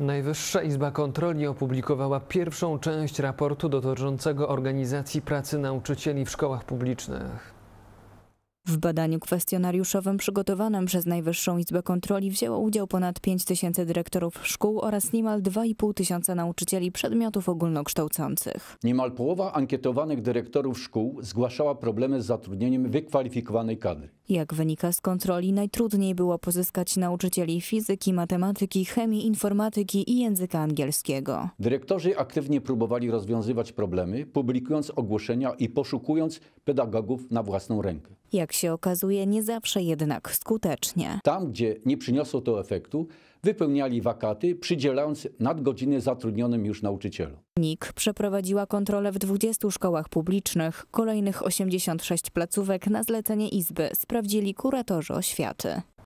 Najwyższa Izba Kontroli opublikowała pierwszą część raportu dotyczącego organizacji pracy nauczycieli w szkołach publicznych. W badaniu kwestionariuszowym przygotowanym przez Najwyższą Izbę Kontroli wzięło udział ponad 5 tysięcy dyrektorów szkół oraz niemal 2,5 tysiąca nauczycieli przedmiotów ogólnokształcących. Niemal połowa ankietowanych dyrektorów szkół zgłaszała problemy z zatrudnieniem wykwalifikowanej kadry. Jak wynika z kontroli, najtrudniej było pozyskać nauczycieli fizyki, matematyki, chemii, informatyki i języka angielskiego. Dyrektorzy aktywnie próbowali rozwiązywać problemy, publikując ogłoszenia i poszukując pedagogów na własną rękę. Jak się okazuje, nie zawsze jednak skutecznie. Tam, gdzie nie przyniosło to efektu, wypełniali wakaty, przydzielając nadgodziny zatrudnionym już nauczycielom. NIK przeprowadziła kontrolę w 20 szkołach publicznych, kolejnych 86 placówek na zlecenie Izby Spraw sprawdzili kuratorzy oświaty.